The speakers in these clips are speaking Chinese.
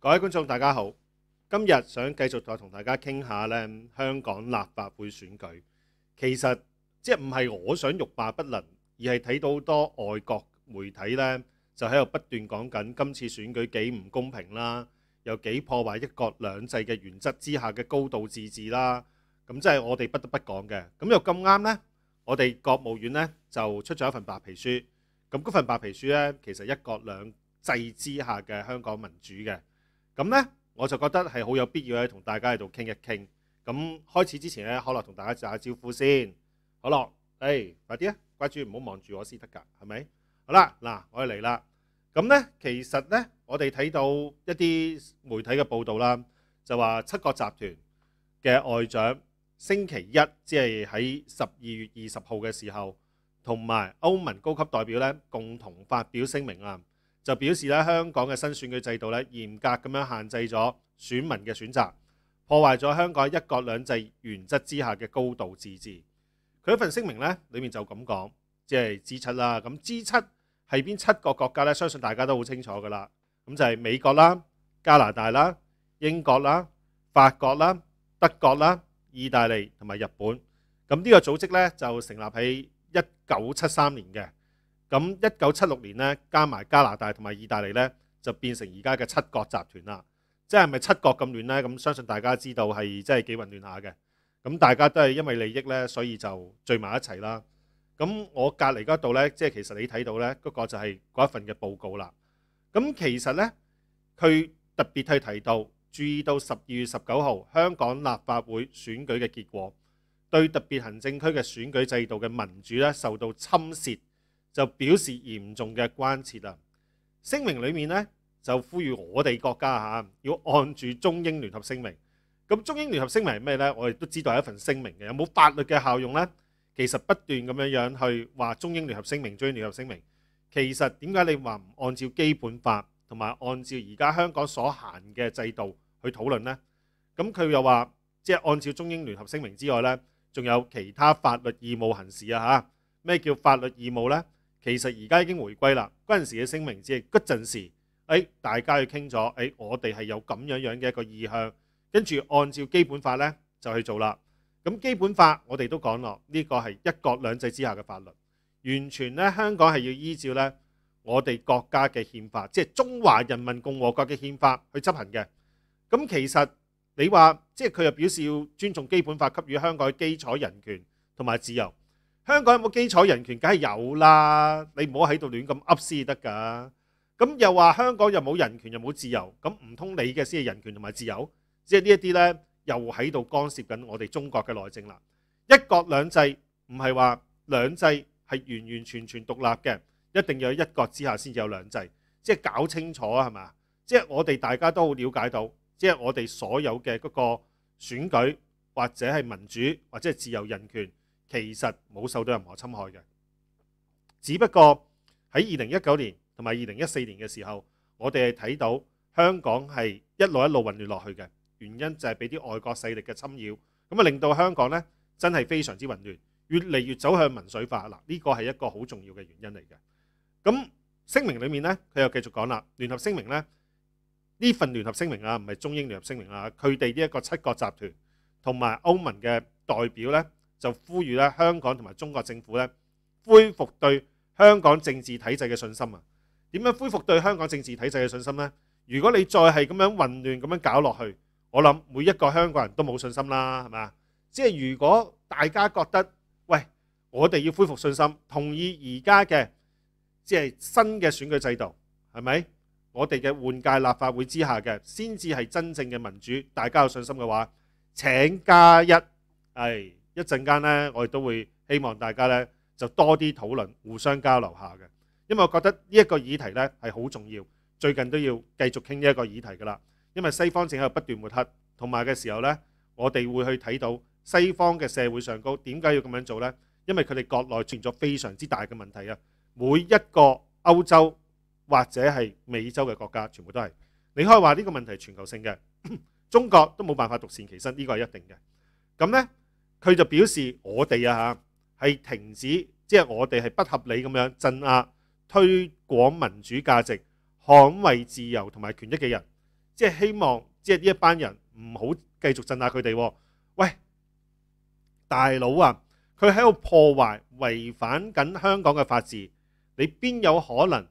各位觀眾，大家好。今日想繼續再同大家傾下咧，香港立法會選舉。其實即系唔係我想欲罷不能，而係睇到好多外國媒體咧就喺度不斷講緊今次選舉幾唔公平啦，又幾破壞一國兩制嘅原則之下嘅高度自治啦。咁即係我哋不得不講嘅。咁又咁啱咧，我哋國務院咧就出咗一份白皮書。咁嗰份白皮書咧，其實一國兩制之下嘅香港民主嘅。咁咧，我就覺得係好有必要咧，同大家喺度傾一傾。咁開始之前咧，可樂同大家打下招呼先。可樂，誒快啲啊！乖注唔好望住我先得㗎，係咪？好啦，嗱，我哋嚟啦。咁咧，其實咧，我哋睇到一啲媒體嘅報導啦，就話七國集團嘅外長星期一，即係喺十二月二十號嘅時候，同埋歐盟高級代表咧共同發表聲明啦。就表示咧，香港嘅新選舉制度咧，嚴格咁樣限制咗選民嘅選擇，破壞咗香港一國兩制原則之下嘅高度自治。佢一份聲明咧，裏面就咁講，即係 G 七啦。咁 G 七係邊七個國家咧？相信大家都好清楚噶啦。咁就係美國啦、加拿大啦、英國啦、法國啦、德國啦、意大利同埋日本。咁呢個組織咧就成立喺一九七三年嘅。咁一九七六年咧，加埋加拿大同埋意大利咧，就變成而家嘅七國集團啦。即係咪七國咁亂咧？咁相信大家知道係真係幾混亂下嘅。咁大家都係因為利益咧，所以就聚埋一齊啦。咁我隔離嗰度咧，即係其實你睇到咧嗰個就係嗰一份嘅報告啦。咁其實咧，佢特別係提到注意到十二月十九號香港立法會選舉嘅結果，對特別行政區嘅選舉制度嘅民主咧受到侵蝕。就表示嚴重嘅關切啦。聲明裏面咧就呼籲我哋國家嚇要按住中英聯合聲明。咁中英聯合聲明係咩咧？我哋都知道係一份聲明嘅，有冇法律嘅效用咧？其實不斷咁樣樣去話中英聯合聲明、中英聯合聲明。其實點解你話唔按照基本法同埋按照而家香港所行嘅制度去討論咧？咁佢又話即係按照中英聯合聲明之外咧，仲有其他法律義務行事啊嚇？咩叫法律義務咧？其實而家已經回歸啦，嗰陣時嘅聲明只係嗰陣時，誒大家去傾咗，誒我哋係有咁樣樣嘅一個意向，跟住按照基本法咧就去做啦。咁基本法我哋都講落，呢個係一國兩制之下嘅法律，完全咧香港係要依照咧我哋國家嘅憲法，即係中華人民共和國嘅憲法去執行嘅。咁其實你話即係佢又表示要尊重基本法給予香港嘅基礎人權同埋自由。香港有冇基礎人權？梗係有啦，你唔好喺度亂咁噏先得噶。咁又話香港又冇人權又冇自由，咁唔通你嘅先係人權同埋自由？即係呢一啲咧，又喺度干涉緊我哋中國嘅內政啦。一國兩制唔係話兩制係完完全全獨立嘅，一定要一國之下先至有兩制。即係搞清楚係嘛？即係我哋大家都了解到，即係我哋所有嘅嗰個選舉或者係民主或者係自由人權。其實冇受到任何侵害嘅，只不過喺二零一九年同埋二零一四年嘅時候，我哋係睇到香港係一路一路混亂落去嘅原因就係俾啲外國勢力嘅侵擾，咁啊令到香港呢真係非常之混亂，越嚟越走向民粹化嗱。呢個係一個好重要嘅原因嚟嘅。咁聲明裡面呢，佢又繼續講啦，聯合聲明呢，呢份聯合聲明啊，唔係中英聯合聲明啊，佢哋呢一個七國集團同埋歐盟嘅代表呢。就呼籲咧，香港同埋中國政府咧，恢復對香港政治體制嘅信心啊！點樣恢復對香港政治體制嘅信心呢？如果你再係咁樣混亂咁樣搞落去，我諗每一個香港人都冇信心啦，係咪即係如果大家覺得喂，我哋要恢復信心，同意而家嘅即係新嘅選舉制度，係咪？我哋嘅換屆立法會之下嘅先至係真正嘅民主，大家有信心嘅話，請加一係。一陣間咧，我哋都會希望大家咧就多啲討論，互相交流下嘅。因為我覺得呢一個議題咧係好重要，最近都要繼續傾呢一個議題噶啦。因為西方喺度不斷抹黑，同埋嘅時候咧，我哋會去睇到西方嘅社會上高點解要咁樣做咧？因為佢哋國內存在咗非常之大嘅問題啊！每一個歐洲或者係美洲嘅國家，全部都係。你可以話呢個問題係全球性嘅，中國都冇辦法獨善其身，呢個係一定嘅。咁咧。佢就表示我哋啊吓係停止，即係我哋係不合理咁樣鎮壓、推廣民主價值、捍卫自由同埋權益嘅人，即係希望即係呢一班人唔好繼續鎮壓佢哋。喂，大佬啊，佢喺度破壞、違反緊香港嘅法治，你邊有可能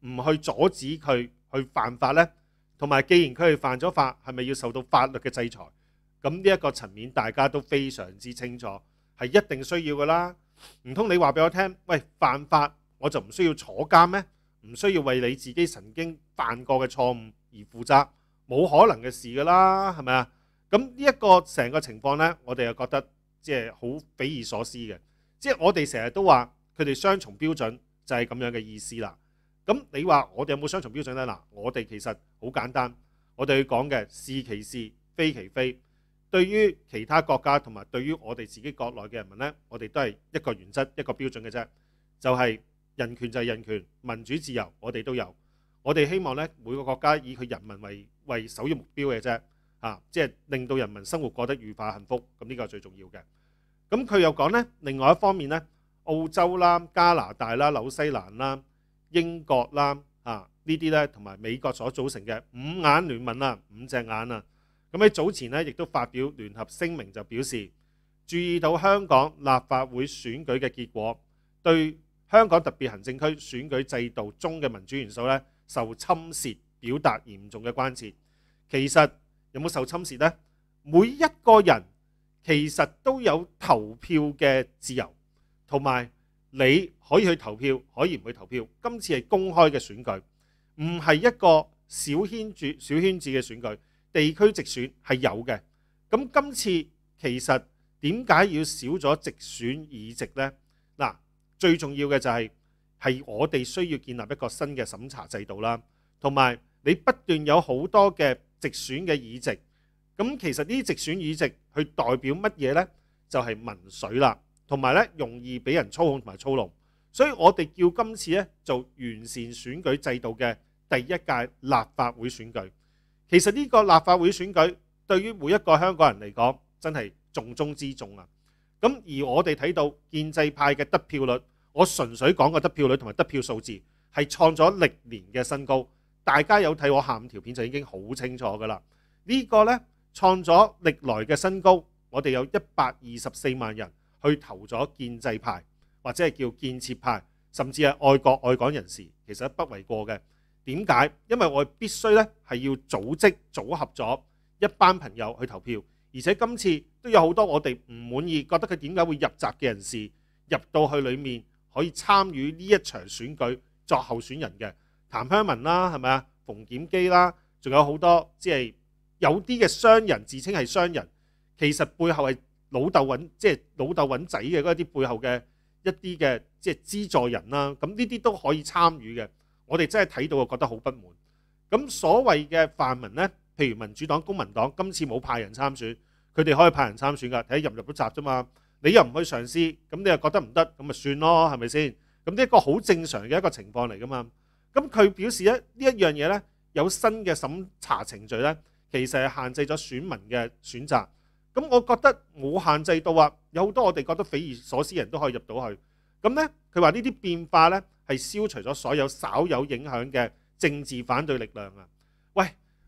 唔去阻止佢去犯法呢？同埋，既然佢系犯咗法，係咪要受到法律嘅制裁？咁呢一個層面大家都非常之清楚，係一定需要噶啦。唔通你話俾我聽，喂，犯法我就唔需要坐監咩？唔需要為你自己曾經犯過嘅錯誤而負責？冇可能嘅事㗎啦，係咪啊？咁呢一個成個情況呢，我哋又覺得即係好匪夷所思嘅。即係我哋成日都話佢哋雙重標準，就係咁樣嘅意思啦。咁你話我哋有冇雙重標準呢？嗱，我哋其實好簡單，我哋要講嘅是其是，非其非。對於其他國家同埋對於我哋自己國內嘅人民呢，我哋都係一個原則一個標準嘅啫，就係人權就係人權，民主自由我哋都有。我哋希望呢，每個國家以佢人民為為首要目標嘅啫，啊，即係令到人民生活過得愉快幸福，咁呢個係最重要嘅。咁佢又講呢，另外一方面呢，澳洲啦、加拿大啦、紐西蘭啦、英國啦，啊呢啲呢，同埋美國所組成嘅五眼聯盟啊，五隻眼啊。咁喺早前咧，亦都發表聯合聲明，就表示注意到香港立法會選舉嘅結果，對香港特別行政區選舉制度中嘅民主元素咧受侵蝕，表達嚴重嘅關切。其實有冇受侵蝕呢？每一個人其實都有投票嘅自由，同埋你可以去投票，可以唔去投票。今次係公開嘅選舉，唔係一個小圈子小圈子嘅選舉。地區直選係有嘅，咁今次其實點解要少咗直選議席呢？嗱，最重要嘅就係係我哋需要建立一個新嘅審查制度啦，同埋你不斷有好多嘅直選嘅議席，咁其實呢啲直選議席去代表乜嘢呢？就係民水啦，同埋咧容易俾人操控同埋操弄，所以我哋叫今次咧做完善選舉制度嘅第一屆立法會選舉。其實呢個立法會選舉對於每一個香港人嚟講，真係重中之重啊！咁而我哋睇到建制派嘅得票率，我純粹講個得票率同埋得票數字，係創咗歷年嘅新高。大家有睇我下午條片就已經好清楚㗎啦。呢個呢，創咗歷來嘅新高，我哋有一百二十四萬人去投咗建制派，或者係叫建設派，甚至係愛國愛港人士，其實不為過嘅。點解？因為我必須咧係要組織組合咗一班朋友去投票，而且今次都有好多我哋唔滿意，覺得佢點解會入閘嘅人士入到去裡面可以參與呢一場選舉作候選人嘅，譚香文啦，係咪啊？馮檢基啦，仲有好多即係有啲嘅商人自稱係商人，其實背後係老豆揾即係老豆揾仔嘅嗰啲背後嘅一啲嘅即係資助人啦，咁呢啲都可以參與嘅。我哋真係睇到啊，覺得好不滿。咁所謂嘅泛民呢，譬如民主黨、公民黨，今次冇派人參選，佢哋可以派人參選㗎，睇入唔入到閘啫嘛。你又唔去嘗試，咁你又覺得唔得，咁咪算咯，係咪先？咁呢一個好正常嘅一個情況嚟噶嘛。咁佢表示咧呢一樣嘢呢，有新嘅審查程序呢，其實係限制咗選民嘅選擇。咁我覺得冇限制到啊，有好多我哋覺得匪夷所思人都可以入到去。咁呢，佢話呢啲變化呢。係消除咗所有稍有影響嘅政治反對力量啊！喂，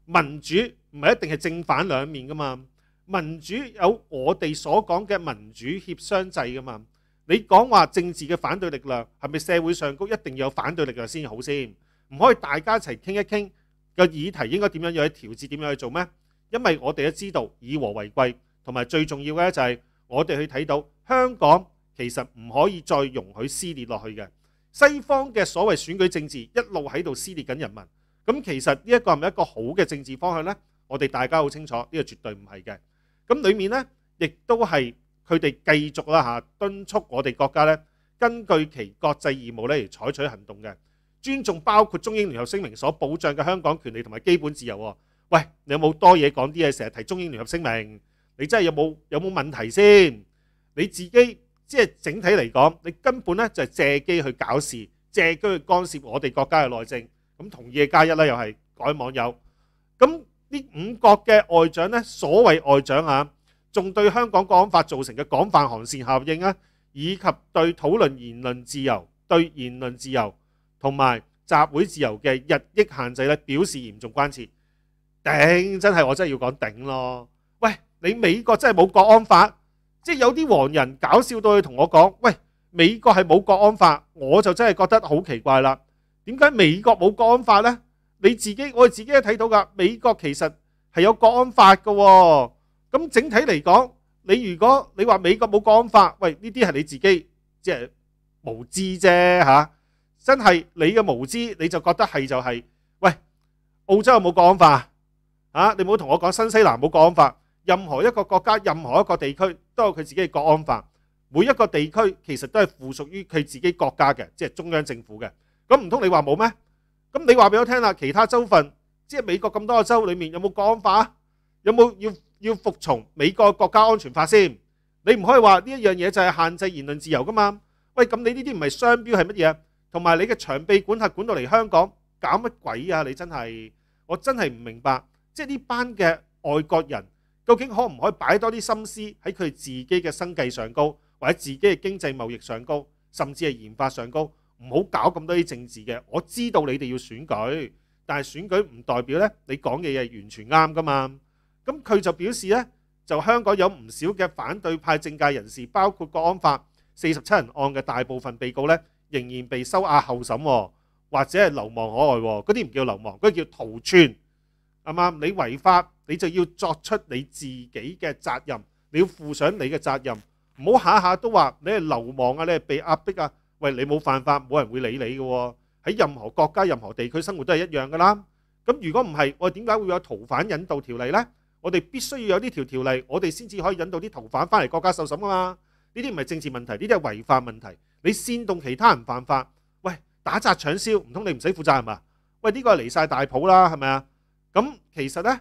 民主唔係一定係正反兩面噶嘛？民主有我哋所講嘅民主協商制噶嘛？你講話政治嘅反對力量係咪社會上高一定要有反對力量先好先？唔可以大家一齊傾一傾個議題應該點樣，去調節點樣去做咩？因為我哋都知道以和為貴，同埋最重要嘅咧就係我哋去睇到香港其實唔可以再容許撕裂落去嘅。西方嘅所謂選舉政治一路喺度撕裂緊人民，咁其實呢一個係咪一個好嘅政治方向呢？我哋大家好清楚，呢個絕對唔係嘅。咁裡面呢，亦都係佢哋繼續啦嚇敦促我哋國家呢，根據其國際義務呢，而採取行動嘅，尊重包括中英聯合聲明所保障嘅香港權利同埋基本自由。喂，你有冇多嘢講啲嘢？成日提中英聯合聲明，你真係有冇有冇問題先？你自己？即係整體嚟講，你根本咧就係借機去搞事，借機去干涉我哋國家嘅內政。咁同意嘅加一啦，又係改網友。咁呢五國嘅外長咧，所謂外長啊，仲對香港國安法造成嘅廣泛航線效應啊，以及對討論言論自由、對言論自由同埋集會自由嘅日益限制咧，表示嚴重關切。頂真係我真係要講頂咯。喂，你美國真係冇國安法？即係有啲黃人搞笑到去同我講：，喂，美國係冇國安法，我就真係覺得好奇怪啦。點解美國冇國安法呢？你自己我哋自己都睇到㗎，美國其實係有國安法嘅。咁整體嚟講，你如果你話美國冇國安法，喂呢啲係你自己即係無知啫嚇。真係你嘅無知，你就覺得係就係。喂，澳洲有冇國安法啊？你冇同我講新西蘭冇國安法。任何一個國家、任何一個地區都有佢自己嘅國安法。每一個地區其實都係附屬於佢自己國家嘅，即係中央政府嘅。咁唔通你話冇咩？咁你話俾我聽啦，其他州份即係美國咁多個州裡面有冇國安法有冇要要服從美國國家安全法先？你唔可以話呢一樣嘢就係限制言論自由噶嘛？喂，咁你呢啲唔係商標係乜嘢？同埋你嘅長臂管轄管到嚟香港搞乜鬼啊？你真係我真係唔明白，即係呢班嘅外國人。究竟可唔可以擺多啲心思喺佢自己嘅生計上高，或者自己嘅經濟貿易上高，甚至係研發上高，唔好搞咁多啲政治嘅。我知道你哋要選舉，但係選舉唔代表咧，你講嘅嘢完全啱噶嘛？咁佢就表示咧，就香港有唔少嘅反對派政界人士，包括《國安法》四十七人案嘅大部分被告咧，仍然被收押候審，或者係流亡海外。嗰啲唔叫流亡，啲叫逃竄，啱啱？你違法。你就要作出你自己嘅責任，你要負上你嘅責任，唔好下下都話你係流亡啊，你係被壓迫啊。喂，你冇犯法，冇人會理你嘅喎。喺任何國家、任何地區生活都係一樣噶啦。咁如果唔係，我點解會有逃犯引渡條例呢？我哋必須要有呢條條例，我哋先至可以引渡啲逃犯翻嚟國家受審噶嘛？呢啲唔係政治問題，呢啲係違法問題。你煽動其他人犯法，喂打砸搶烧，唔通你唔使負責係嘛？喂，呢個係嚟晒大埔啦，係咪啊？咁其實呢。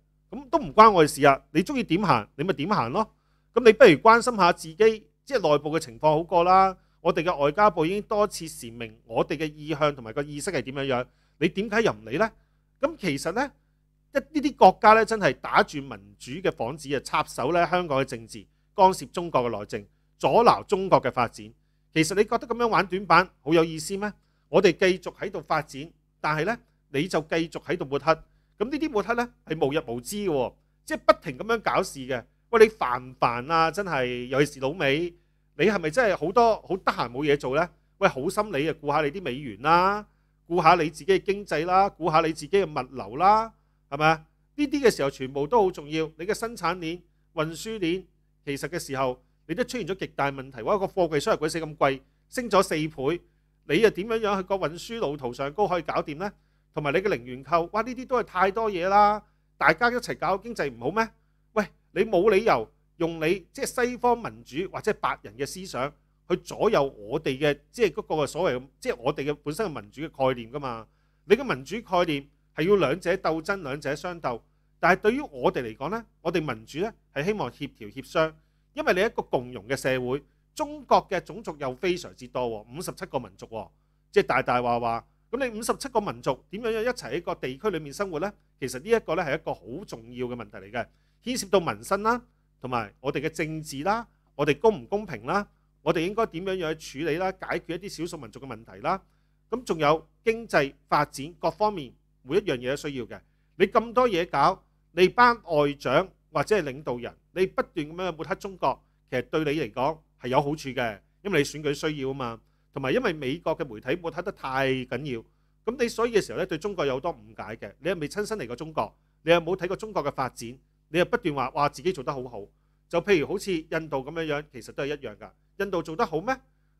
咁都唔關我哋事啊！你中意點行，你咪點行咯。咁你不如關心下自己，即系內部嘅情況好過啦。我哋嘅外交部已經多次阐明，我哋嘅意向同埋個意識係點樣樣。你點解又唔理呢？咁其實呢，一呢啲國家呢，真係打住民主嘅幌子啊，插手咧香港嘅政治，干涉中國嘅內政，阻挠中國嘅發展。其實你覺得咁樣玩短板好有意思咩？我哋繼續喺度發展，但係呢，你就繼續喺度抹黑。咁呢啲抹黑咧係無日無知嘅，即係不停咁樣搞事嘅。喂，你煩唔煩啊？真係，尤其是老美，你係咪真係好多好得閒冇嘢做咧？喂，好心你啊，顧下你啲美元啦，顧下你自己嘅經濟啦，顧下你自己嘅物流啦，係咪啊？呢啲嘅時候全部都好重要。你嘅生產鏈、運輸鏈，其實嘅時候你都出現咗極大問題。哇！個貨幣輸入鬼死咁貴，升咗四倍，你又點樣樣去個運輸路途上高可以搞掂咧？同埋你嘅零元購，哇！呢啲都係太多嘢啦。大家一齊搞經濟唔好咩？喂，你冇理由用你即係西方民主或者白人嘅思想去左右我哋嘅即係嗰個所謂即係我哋嘅本身嘅民主嘅概念噶嘛？你嘅民主概念係要兩者鬥爭、兩者相鬥，但係對於我哋嚟講咧，我哋民主咧係希望協調協商，因為你一個共融嘅社會，中國嘅種族又非常之多，五十七個民族，即係大大話話。咁你五十七個民族點樣樣一齊喺個地區裏面生活呢？其實呢一個咧係一個好重要嘅問題嚟嘅，牽涉到民生啦，同埋我哋嘅政治啦，我哋公唔公平啦，我哋應該點樣樣去處理啦，解決一啲少數民族嘅問題啦。咁仲有經濟發展各方面，每一樣嘢都需要嘅。你咁多嘢搞，你班外長或者係領導人，你不斷咁樣抹黑中國，其實對你嚟講係有好處嘅，因為你選舉需要啊嘛。同埋，因為美國嘅媒體冇睇得太緊要，咁你所以嘅時候咧對中國有多誤解嘅。你又未親身嚟過中國，你又冇睇過中國嘅發展，你又不斷話哇自己做得好好。就譬如好似印度咁樣樣，其實都係一樣噶。印度做得好咩？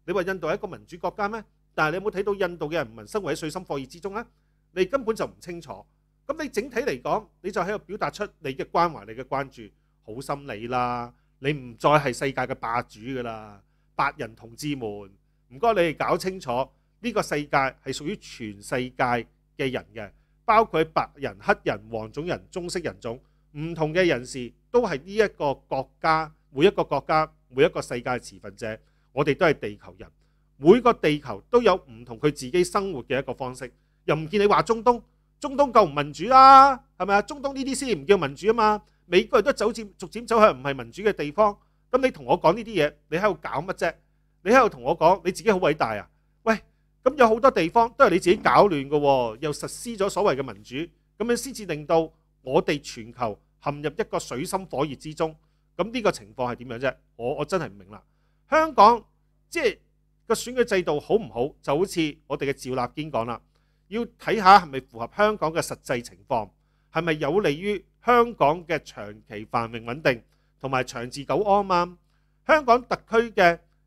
你話印度係一個民主國家咩？但係你有冇睇到印度嘅人民生活喺水深火熱之中啊？你根本就唔清楚。咁你整體嚟講，你就喺度表達出你嘅關懷、你嘅關注，好心理啦。你唔再係世界嘅霸主㗎啦，白人同志們。唔該，你哋搞清楚呢個世界係屬於全世界嘅人嘅，包括白人、黑人、黃種人、中式人種，唔同嘅人士都係呢一個國家，每一個國家，每一個世界嘅持份者。我哋都係地球人，每個地球都有唔同佢自己生活嘅一個方式。又唔見你話中東，中東夠唔民主啦？係咪啊？中東呢啲先唔叫民主啊嘛。美國人都走漸逐漸走向唔係民主嘅地方。咁你同我講呢啲嘢，你喺度搞乜啫？你喺度同我讲你自己好伟大啊？喂，咁有好多地方都系你自己搞乱嘅，又实施咗所谓嘅民主，咁样先至令到我哋全球陷入一个水深火热之中。咁呢个情况系点样啫？我我真系唔明啦。香港即系个选举制度好唔好，就好似我哋嘅赵立坚讲啦，要睇下系咪符合香港嘅实际情况，系咪有利于香港嘅长期繁荣稳定同埋长治久安啊？嘛，香港特区嘅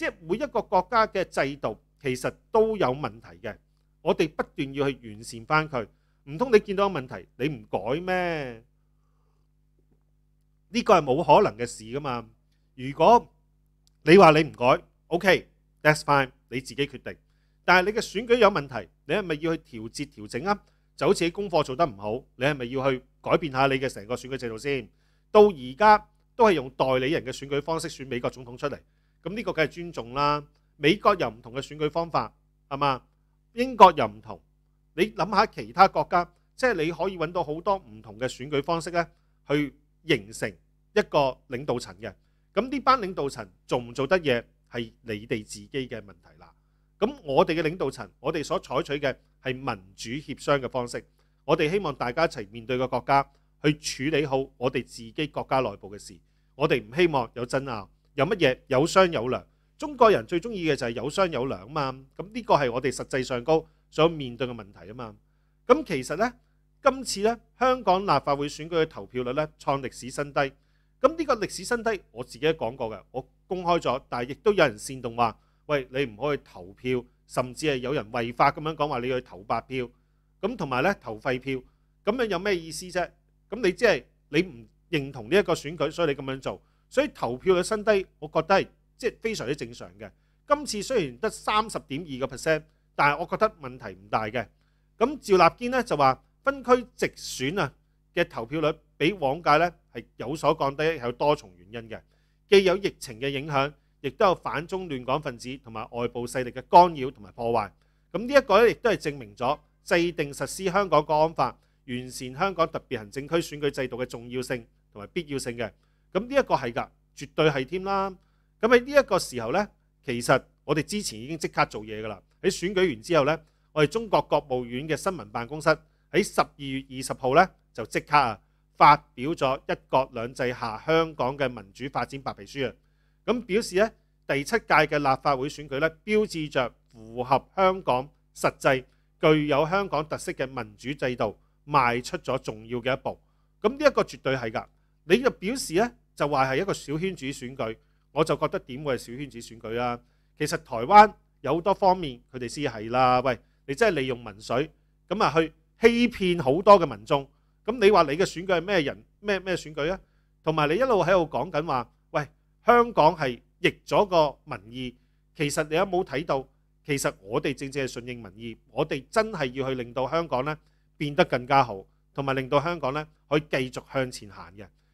即係每一個國家嘅制度其實都有問題嘅，我哋不斷要去完善翻佢。唔通你見到有問題，你唔改咩？呢個係冇可能嘅事噶嘛！如果你話你唔改，OK，that's fine，你自己決定。但係你嘅選舉有問題，你係咪要去調節調整啊？就好似喺功課做得唔好，你係咪要去改變下你嘅成個選舉制度先？到而家都係用代理人嘅選舉方式選美國總統出嚟。咁呢個梗係尊重啦，美國又唔同嘅選舉方法係嘛？英國又唔同，你諗下其他國家，即係你可以揾到好多唔同嘅選舉方式咧，去形成一個領導層嘅。咁呢班領導層做唔做得嘢係你哋自己嘅問題啦。咁我哋嘅領導層，我哋所採取嘅係民主協商嘅方式。我哋希望大家一齊面對個國家，去處理好我哋自己國家內部嘅事。我哋唔希望有爭拗。有乜嘢有商有量，中國人最中意嘅就係有商有量啊嘛！咁呢個係我哋實際上高所面對嘅問題啊嘛！咁其實咧，今次咧香港立法會選舉嘅投票率咧創歷史新低。咁呢個歷史新低，我自己都講過嘅，我公開咗，但係亦都有人煽動話：，喂，你唔可以投票，甚至係有人違法咁樣講話你去投白票，咁同埋咧投廢票，咁樣有咩意思啫？咁你即係你唔認同呢一個選舉，所以你咁樣做。所以投票率新低，我覺得係即係非常之正常嘅。今次雖然得三十點二個 percent，但係我覺得問題唔大嘅。咁趙立堅呢就話，分區直選啊嘅投票率比往屆咧係有所降低，係有多重原因嘅，既有疫情嘅影響，亦都有反中亂港分子同埋外部勢力嘅干擾同埋破壞。咁呢一個咧亦都係證明咗制定實施香港國安法、完善香港特別行政區選舉制度嘅重要性同埋必要性嘅。咁呢一個係㗎，絕對係添啦。咁喺呢一個時候呢，其實我哋之前已經即刻做嘢㗎啦。喺選舉完之後呢，我哋中國國務院嘅新聞辦公室喺十二月二十號呢，就即刻啊發表咗《一國兩制下香港嘅民主發展白皮書》啊。咁表示呢，第七屆嘅立法會選舉呢，標誌着符合香港實際、具有香港特色嘅民主制度，邁出咗重要嘅一步。咁呢一個絕對係㗎。你就表示咧？就話係一個小圈子選舉，我就覺得點會係小圈子選舉啊？其實台灣有好多方面佢哋先係啦。喂，你真係利用民水咁啊，去欺騙好多嘅民眾。咁你話你嘅選舉係咩人咩咩選舉啊？同埋你一路喺度講緊話，喂香港係逆咗個民意。其實你有冇睇到？其實我哋正正係順應民意，我哋真係要去令到香港咧變得更加好，同埋令到香港咧可以繼續向前行嘅。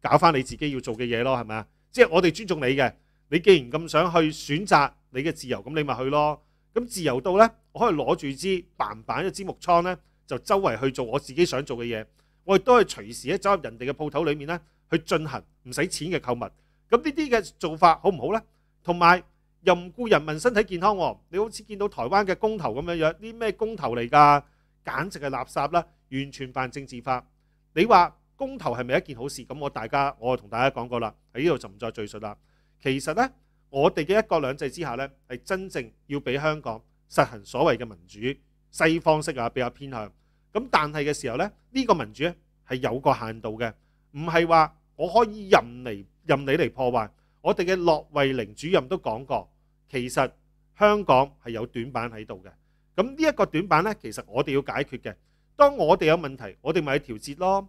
搞翻你自己要做嘅嘢咯，係咪啊？即係我哋尊重你嘅，你既然咁想去選擇你嘅自由，咁你咪去咯。咁自由到呢，我可以攞住支棒板一支木仓呢，就周圍去做我自己想做嘅嘢。我亦都係隨時咧走入人哋嘅鋪頭里面呢，去進行唔使錢嘅購物。咁呢啲嘅做法好唔好呢？同埋又唔顧人民身體健康。你好似見到台灣嘅公投咁樣樣，啲咩公投嚟㗎？簡直係垃圾啦！完全扮政治化。你話？公投係咪一件好事？咁我大家，我同大家講過啦，喺呢度就唔再敘述啦。其實呢，我哋嘅一國兩制之下呢，係真正要俾香港實行所謂嘅民主西方式啊，比較偏向咁。但係嘅時候呢，呢個民主係有個限度嘅，唔係話我可以任嚟任你嚟破壞。我哋嘅樂慧玲主任都講過，其實香港係有短板喺度嘅。咁呢一個短板呢，其實我哋要解決嘅。當我哋有問題，我哋咪去調節咯。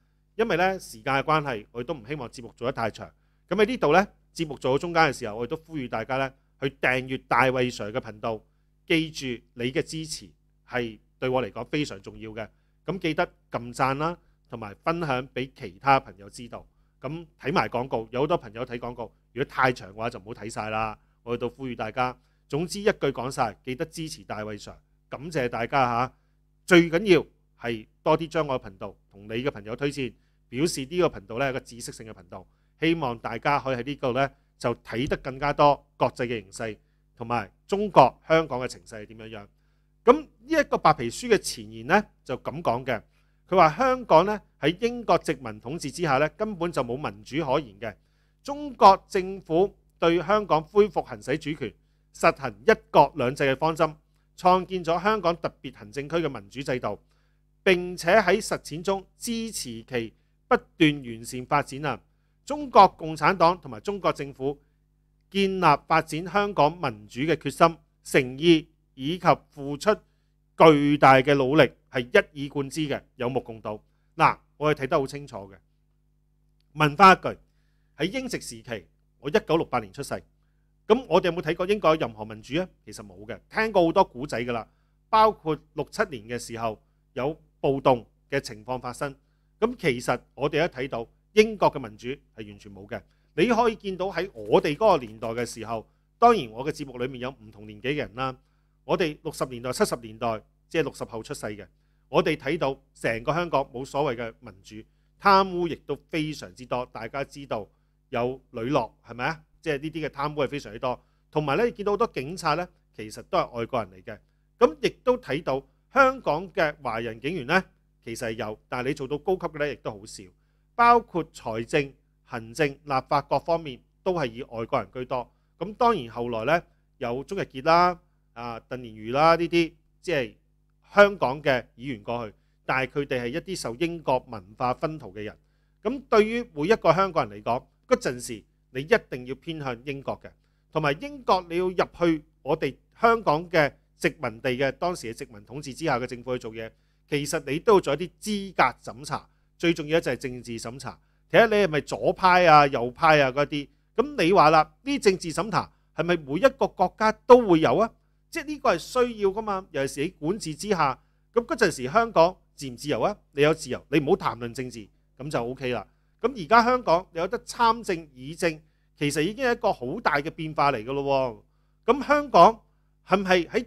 因為咧時間嘅關係，我哋都唔希望節目做得太長。咁喺呢度咧，節目做到中間嘅時候，我哋都呼籲大家咧去訂閱大衛常嘅頻道。記住，你嘅支持係對我嚟講非常重要嘅。咁記得撳讚啦，同埋分享俾其他朋友知道。咁睇埋廣告，有好多朋友睇廣告。如果太長嘅話，就唔好睇晒啦。我哋都呼籲大家，總之一句講晒，記得支持大衛常，感謝大家嚇。最緊要。係多啲將我頻道同你嘅朋友推薦，表示呢個頻道咧係個知識性嘅頻道，希望大家可以喺呢度咧就睇得更加多國際嘅形勢同埋中國香港嘅情勢係點樣樣。咁呢一個白皮書嘅前言咧就咁講嘅，佢話香港咧喺英國殖民統治之下咧根本就冇民主可言嘅。中國政府對香港恢復行使主權，實行一國兩制嘅方針，創建咗香港特別行政區嘅民主制度。並且喺實踐中支持其不斷完善發展啊！中國共產黨同埋中國政府建立發展香港民主嘅決心、誠意以及付出巨大嘅努力，係一以貫之嘅，有目共睹。嗱，我係睇得好清楚嘅。問翻一句：喺英殖時期，我一九六八年出世，咁我哋有冇睇過英國任何民主啊？其實冇嘅，聽過好多古仔噶啦，包括六七年嘅時候有。暴動嘅情況發生，咁其實我哋一睇到英國嘅民主係完全冇嘅。你可以見到喺我哋嗰個年代嘅時候，當然我嘅節目裡面有唔同年紀嘅人啦。我哋六十年代、七十年代，即係六十後出世嘅，我哋睇到成個香港冇所謂嘅民主，貪污亦都非常之多。大家知道有濫落係咪啊？即係呢啲嘅貪污係非常之多，同埋咧見到好多警察咧，其實都係外國人嚟嘅。咁亦都睇到。香港嘅華人警員呢，其實有，但係你做到高級嘅咧，亦都好少。包括財政、行政、立法各方面，都係以外國人居多。咁當然，後來呢，有鐘日傑啦、啊鄧蓮如啦呢啲，即係香港嘅議員過去，但係佢哋係一啲受英國文化熏陶嘅人。咁對於每一個香港人嚟講，嗰陣時你一定要偏向英國嘅，同埋英國你要入去我哋香港嘅。殖民地嘅當時嘅殖民統治之下嘅政府去做嘢，其實你都要做一啲資格審查，最重要就係政治審查，睇下你係咪左派啊、右派啊嗰啲。咁你話啦，呢政治審查係咪每一個國家都會有啊？即係呢個係需要噶嘛？尤其是喺管治之下，咁嗰陣時香港自唔自由啊？你有自由，你唔好談論政治，咁就 O K 啦。咁而家香港你有得參政議政，其實已經係一個好大嘅變化嚟噶咯。咁香港係唔係喺？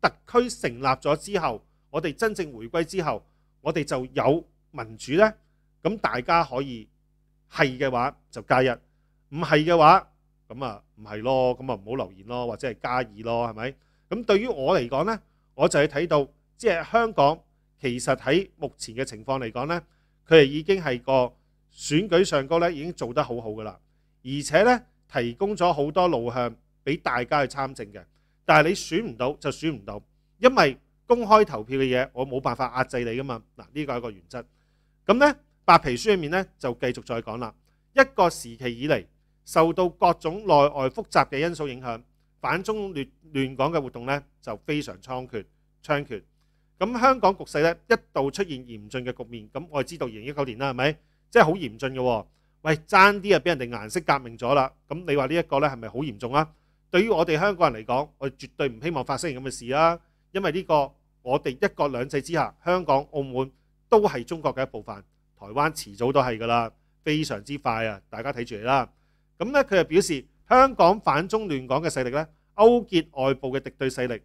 特區成立咗之後，我哋真正回歸之後，我哋就有民主呢？咁大家可以係嘅話就加一，唔係嘅話咁啊唔係咯，咁啊唔好留言咯，或者係加二咯，係咪？咁對於我嚟講呢，我就係睇到即係香港其實喺目前嘅情況嚟講呢，佢係已經係個選舉上高呢已經做得好好噶啦，而且呢，提供咗好多路向俾大家去參政嘅。但係你選唔到就選唔到，因為公開投票嘅嘢我冇辦法壓制你噶嘛。嗱呢個一個原則。咁呢，白皮書裡面呢，就繼續再講啦。一個時期以嚟受到各種內外複雜嘅因素影響，反中亂亂港嘅活動呢，就非常猖獗。猖獗咁香港局勢呢，一度出現嚴峻嘅局面。咁我哋知道二零一九年啦，係咪？即係好嚴峻嘅。喂爭啲啊，俾人哋顏色革命咗啦。咁你話呢一個呢，係咪好嚴重啊？對於我哋香港人嚟講，我絕對唔希望發生咁嘅事啦。因為呢個我哋一國兩制之下，香港、澳門都係中國嘅一部分，台灣遲早都係噶啦，非常之快啊！大家睇住嚟啦。咁咧，佢又表示香港反中亂港嘅勢力咧，勾結外部嘅敵對勢力，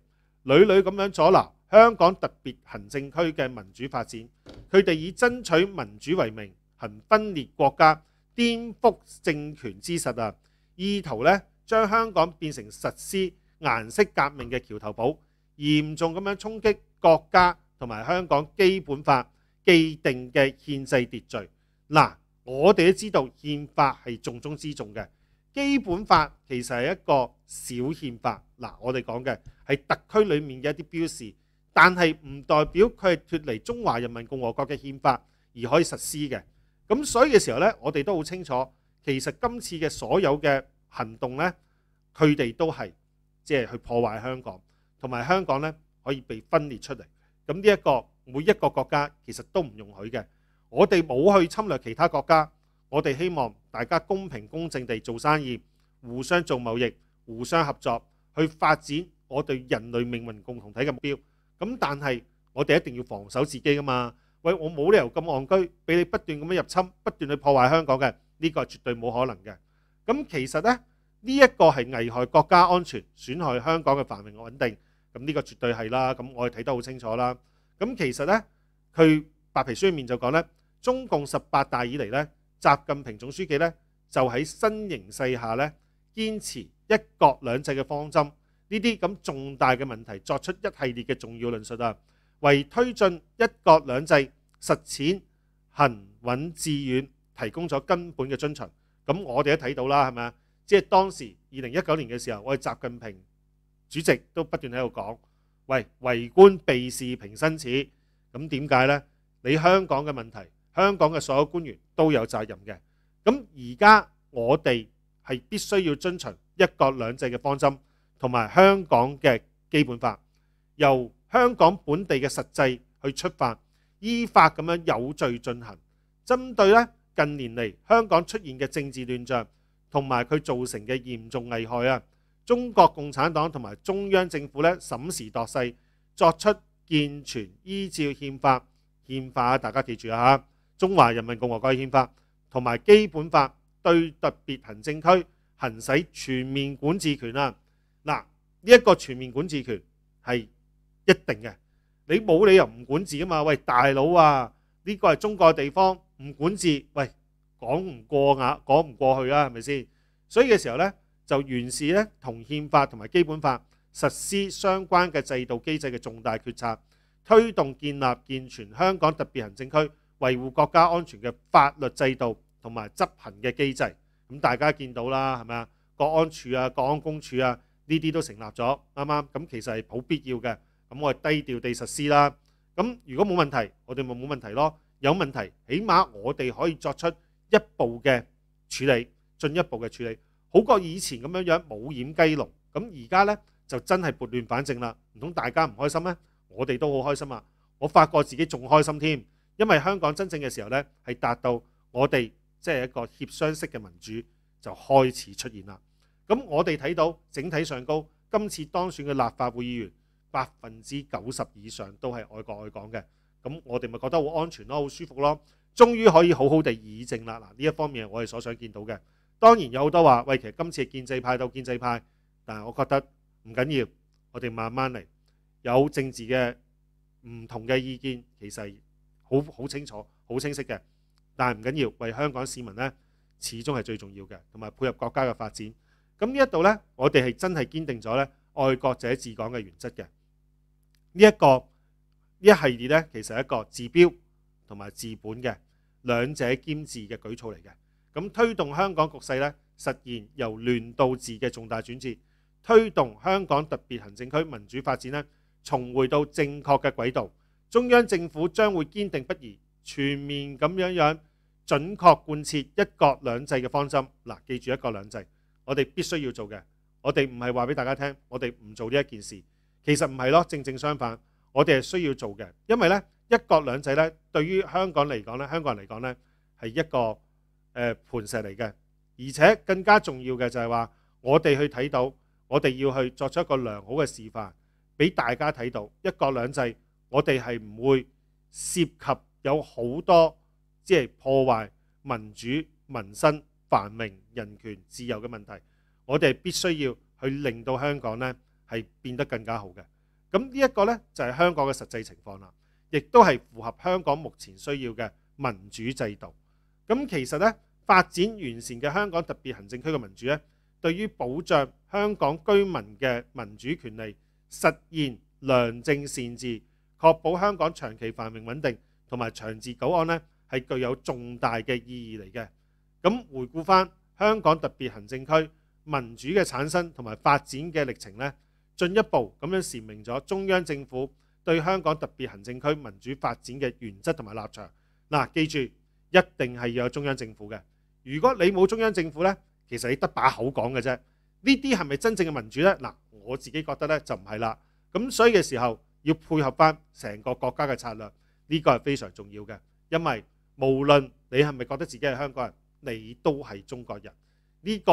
屢屢咁樣阻撓香港特別行政區嘅民主發展。佢哋以爭取民主為名，行分裂國家、顛覆政權之實啊！意圖咧。將香港變成實施顏色革命嘅橋頭堡，嚴重咁樣衝擊國家同埋香港基本法既定嘅憲制秩序。嗱，我哋都知道憲法係重中之重嘅，基本法其實係一個小憲法。嗱，我哋講嘅係特區裡面嘅一啲標示，但係唔代表佢係脱離中華人民共和國嘅憲法而可以實施嘅。咁所以嘅時候呢，我哋都好清楚，其實今次嘅所有嘅。行動咧，佢哋都係即係去破壞香港，同埋香港咧可以被分裂出嚟。咁呢一個每一個國家其實都唔容許嘅。我哋冇去侵略其他國家，我哋希望大家公平公正地做生意，互相做貿易，互相合作去發展我哋人類命運共同體嘅目標。咁但係我哋一定要防守自己噶嘛。喂，我冇理由咁戇居，俾你不斷咁樣入侵，不斷去破壞香港嘅，呢個絕對冇可能嘅。咁其實咧，呢一個係危害國家安全、損害香港嘅繁榮穩定，咁呢個絕對係啦。咁我哋睇得好清楚啦。咁其實咧，佢白皮書裏面就講咧，中共十八大以嚟咧，習近平總書記咧就喺新形勢下咧，堅持一國兩制嘅方針，呢啲咁重大嘅問題作出一系列嘅重要論述啊，為推進一國兩制實踐行穩致遠提供咗根本嘅遵循。咁我哋都睇到啦，係咪啊？即係當時二零一九年嘅時候，我哋習近平主席都不斷喺度講：，喂，為官避事平生恥。咁點解呢？你香港嘅問題，香港嘅所有官員都有責任嘅。咁而家我哋係必須要遵循一國兩制嘅方針，同埋香港嘅基本法，由香港本地嘅實際去出發，依法咁樣有序進行，針對咧。近年嚟香港出現嘅政治亂象同埋佢造成嘅嚴重危害啊！中國共產黨同埋中央政府咧審時度勢，作出健全依照憲法憲法大家記住啊中華人民共和國憲法同埋基本法對特別行政區行使全面管治權啊！嗱，呢一個全面管治權係一定嘅，你冇理由唔管治啊嘛！喂，大佬啊，呢個係中國嘅地方。唔管治，喂，講唔過啊，講唔過去啊，係咪先？所以嘅時候呢，就完事咧，同憲法同埋基本法實施相關嘅制度機制嘅重大決策，推動建立健全香港特別行政區維護國家安全嘅法律制度同埋執行嘅機制。咁大家見到啦，係咪啊？國安處啊，國安公署啊，呢啲都成立咗，啱啱？咁其實係好必要嘅。咁我係低調地實施啦。咁如果冇問題，我哋咪冇問題咯。有問題，起碼我哋可以作出一步嘅處理，進一步嘅處理，好過以前咁樣樣冇掩雞籠。咁而家呢，就真係撥亂反正啦，唔通大家唔開心咩？我哋都好開心啊！我發覺自己仲開心添，因為香港真正嘅時候呢，係達到我哋即係一個協商式嘅民主就開始出現啦。咁我哋睇到整體上高，今次當選嘅立法會議員百分之九十以上都係愛國愛港嘅。咁我哋咪覺得好安全咯，好舒服咯，終於可以好好地議政啦！嗱，呢一方面係我哋所想見到嘅。當然有好多話喂，其實今次建制派鬥建制派，但係我覺得唔緊要，我哋慢慢嚟。有政治嘅唔同嘅意見，其實好好清楚、好清晰嘅。但係唔緊要，為香港市民呢，始終係最重要嘅，同埋配合國家嘅發展。咁呢一度呢，我哋係真係堅定咗呢愛國者治港嘅原則嘅呢一個。一系列咧，其实一个治标同埋治本嘅两者兼治嘅举措嚟嘅。咁推动香港局势咧，实现由乱到治嘅重大转折，推动香港特别行政区民主发展咧，重回到正确嘅轨道。中央政府将会坚定不移，全面咁样样准确贯彻一国两制嘅方针。嗱，记住一国两制，我哋必须要做嘅。我哋唔系话俾大家听，我哋唔做呢一件事。其实唔系咯，正正相反。我哋係需要做嘅，因為咧一國兩制咧對於香港嚟講咧，香港人嚟講咧係一個诶磐石嚟嘅，而且更加重要嘅就係話我哋去睇到，我哋要去作出一個良好嘅示範，俾大家睇到一國兩制，我哋係唔會涉及有好多即係破壞民主、民生繁榮、人權自由嘅問題，我哋必須要去令到香港咧係變得更加好嘅。咁呢一個呢，就係香港嘅實際情況啦，亦都係符合香港目前需要嘅民主制度。咁其實呢，發展完善嘅香港特別行政區嘅民主呢，對於保障香港居民嘅民主權利、實現良政善治、確保香港長期繁榮穩定同埋長治久安呢，係具有重大嘅意義嚟嘅。咁回顧翻香港特別行政區民主嘅產生同埋發展嘅歷程呢。進一步咁樣闡明咗中央政府對香港特別行政區民主發展嘅原則同埋立場。嗱，記住，一定係有中央政府嘅。如果你冇中央政府呢，其實你得把口講嘅啫。呢啲係咪真正嘅民主呢？嗱，我自己覺得呢就唔係啦。咁所以嘅時候要配合翻成個國家嘅策略，呢個係非常重要嘅。因為無論你係咪覺得自己係香港人，你都係中國人。呢個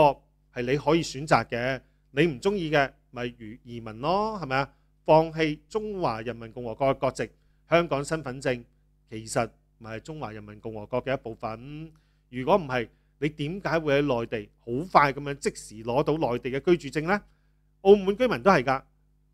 係你可以選擇嘅。你唔中意嘅咪如移民咯，系咪啊？放棄中華人民共和國嘅國籍、香港身份證，其實咪系中華人民共和國嘅一部分。如果唔係，你點解會喺內地好快咁樣即時攞到內地嘅居住證呢？澳門居民都係㗎，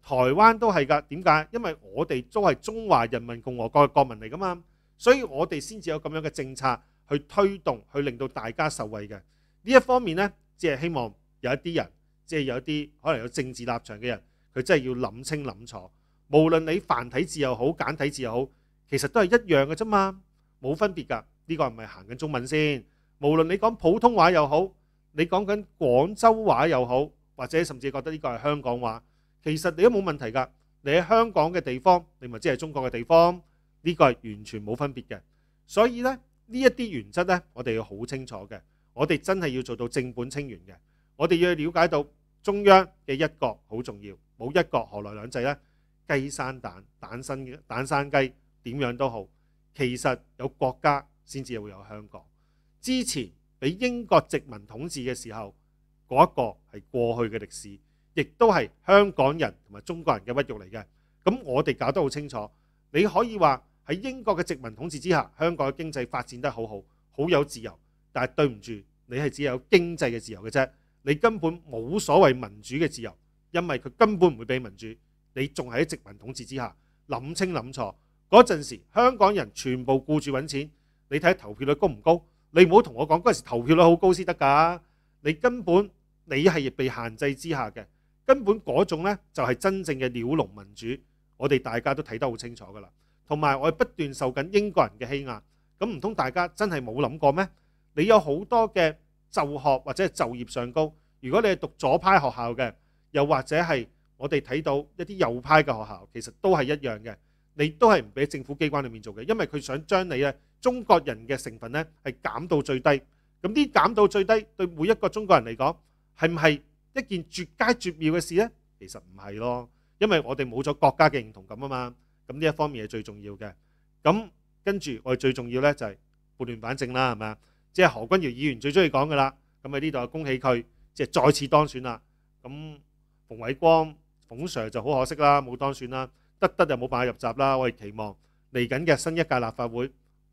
台灣都係㗎。點解？因為我哋都係中華人民共和國嘅國民嚟㗎嘛，所以我哋先至有咁樣嘅政策去推動，去令到大家受惠嘅呢一方面呢，只係希望有一啲人。即係有啲可能有政治立場嘅人，佢真係要諗清諗楚。無論你繁體字又好，簡體字又好，其實都係一樣嘅啫嘛，冇分別㗎。呢個唔咪行緊中文先。無論你講普通話又好，你講緊廣州話又好，或者甚至覺得呢個係香港話，其實你都冇問題㗎。你喺香港嘅地方，你咪即係中國嘅地方，呢個係完全冇分別嘅。所以呢，呢一啲原則呢，我哋要好清楚嘅。我哋真係要做到正本清源嘅。我哋要了解到。中央嘅一國好重要，冇一國何來兩制呢？雞生蛋，蛋生蛋生雞，點樣都好。其實有國家先至會有香港。之前俾英國殖民統治嘅時候，嗰一個係過去嘅歷史，亦都係香港人同埋中國人嘅屈辱嚟嘅。咁我哋搞得好清楚，你可以話喺英國嘅殖民統治之下，香港嘅經濟發展得好好，好有自由。但係對唔住，你係只有經濟嘅自由嘅啫。你根本冇所謂民主嘅自由，因為佢根本唔會俾民主。你仲係喺殖民統治之下，諗清諗錯嗰陣時，香港人全部顧住揾錢。你睇下投票率高唔高？你唔好同我講嗰陣時投票率好高先得㗎。你根本你係被限制之下嘅，根本嗰種咧就係真正嘅鳥籠民主。我哋大家都睇得好清楚㗎啦。同埋我哋不斷受緊英國人嘅欺壓，咁唔通大家真係冇諗過咩？你有好多嘅。就學或者就業上高，如果你係讀左派學校嘅，又或者係我哋睇到一啲右派嘅學校，其實都係一樣嘅，你都係唔俾政府機關裡面做嘅，因為佢想將你咧中國人嘅成分咧係減到最低。咁啲減到最低對每一個中國人嚟講，係唔係一件絕佳絕妙嘅事呢？其實唔係咯，因為我哋冇咗國家嘅認同感啊嘛。咁呢一方面係最重要嘅。咁跟住我哋最重要呢，就係撥亂反正啦，係咪啊？即係何君彌議員最中意講嘅啦，咁喺呢度恭喜佢，即係再次當選啦。咁馮偉光馮 Sir 就好可惜啦，冇當選啦。得得就冇法入閘啦。我哋期望嚟緊嘅新一屆立法會，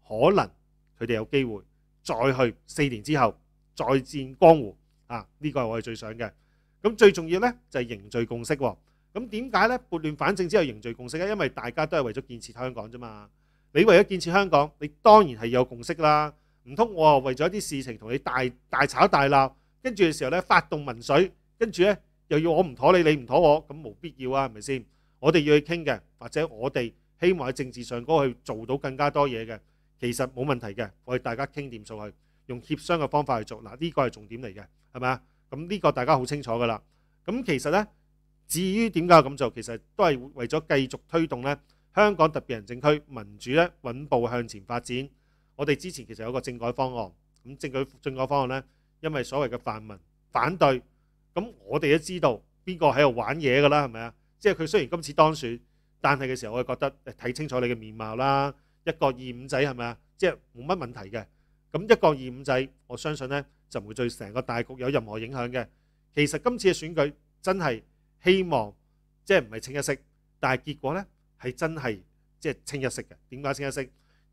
可能佢哋有機會再去四年之後再戰江湖啊！呢個係我係最想嘅。咁最重要呢，就係凝聚共識喎。咁點解呢？撥亂反正之後凝聚共識咧？因為大家都係為咗建設香港啫嘛。你為咗建設香港，你當然係有共識啦。唔通我為咗一啲事情同你大大吵大鬧，跟住嘅時候咧發動民水，跟住咧又要我唔妥你，你唔妥我，咁冇必要啊，係咪先？我哋要去傾嘅，或者我哋希望喺政治上高去做到更加多嘢嘅，其實冇問題嘅，我哋大家傾掂數去，用協商嘅方法去做，嗱呢個係重點嚟嘅，係咪啊？咁呢個大家好清楚噶啦。咁其實咧，至於點解咁做，其實都係為咗繼續推動咧香港特別行政區民主咧穩步向前發展。我哋之前其實有個政改方案，咁政改政改方案咧，因為所謂嘅泛民反對，咁我哋都知道邊個喺度玩嘢噶啦，係咪啊？即係佢雖然今次當選，但係嘅時候我覺得睇清楚你嘅面貌啦，一國二五仔係咪啊？即係冇乜問題嘅。咁一國二五仔，我相信咧就唔會對成個大局有任何影響嘅。其實今次嘅選舉真係希望即係唔係清一色，但係結果咧係真係即係清一色嘅。點解清一色？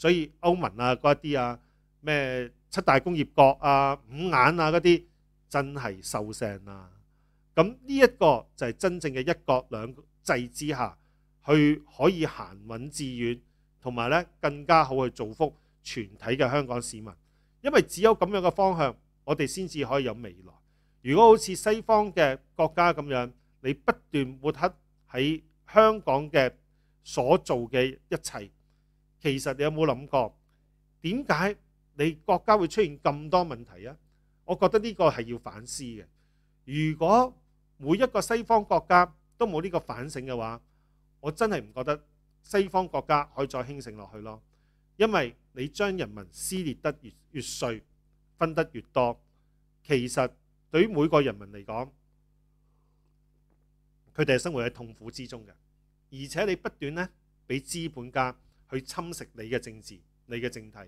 所以歐盟啊嗰一啲啊咩七大工業國啊五眼啊嗰啲真係收聲啦。咁呢一個就係真正嘅一國兩制之下去可以行穩致遠，同埋咧更加好去造福全體嘅香港市民。因為只有咁樣嘅方向，我哋先至可以有未來。如果好似西方嘅國家咁樣，你不斷抹黑喺香港嘅所做嘅一切。其實你有冇諗過點解你國家會出現咁多問題啊？我覺得呢個係要反思嘅。如果每一個西方國家都冇呢個反省嘅話，我真係唔覺得西方國家可以再興盛落去咯。因為你將人民撕裂得越越碎，分得越多，其實對於每個人民嚟講，佢哋係生活喺痛苦之中嘅。而且你不斷咧俾資本家。去侵蝕你嘅政治、你嘅政體，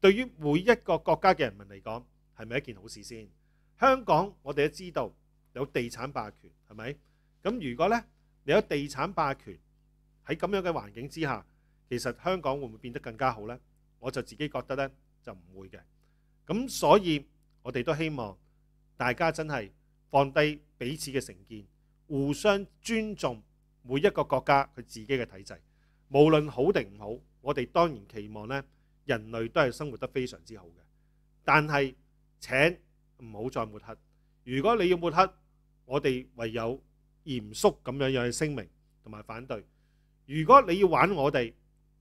對於每一個國家嘅人民嚟講，係咪一件好事先？香港我哋都知道有地產霸權，係咪？咁如果呢，你有地產霸權喺咁樣嘅環境之下，其實香港會唔會變得更加好呢？我就自己覺得呢，就唔會嘅。咁所以我哋都希望大家真係放低彼此嘅成見，互相尊重每一個國家佢自己嘅體制。無論好定唔好，我哋當然期望咧人類都係生活得非常之好嘅。但係請唔好再抹黑。如果你要抹黑，我哋唯有嚴肅咁樣樣去聲明同埋反對。如果你要玩我哋，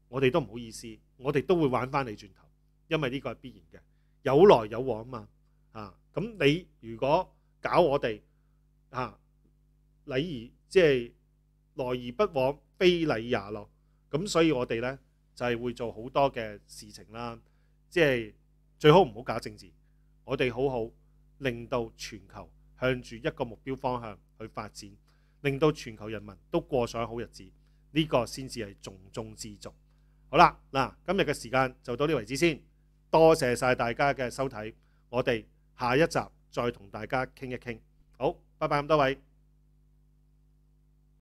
我哋都唔好意思，我哋都會玩翻你轉頭，因為呢個係必然嘅，有來有往嘛啊！咁你如果搞我哋啊，禮儀即係來而不往，非禮也咯。咁所以我哋呢，就係會做好多嘅事情啦，即係最好唔好搞政治。我哋好好令到全球向住一個目標方向去發展，令到全球人民都過上好日子，呢個先至係重中之重。好啦，嗱今日嘅時間就到呢為止先，多謝晒大家嘅收睇，我哋下一集再同大家傾一傾。好，拜拜咁多位。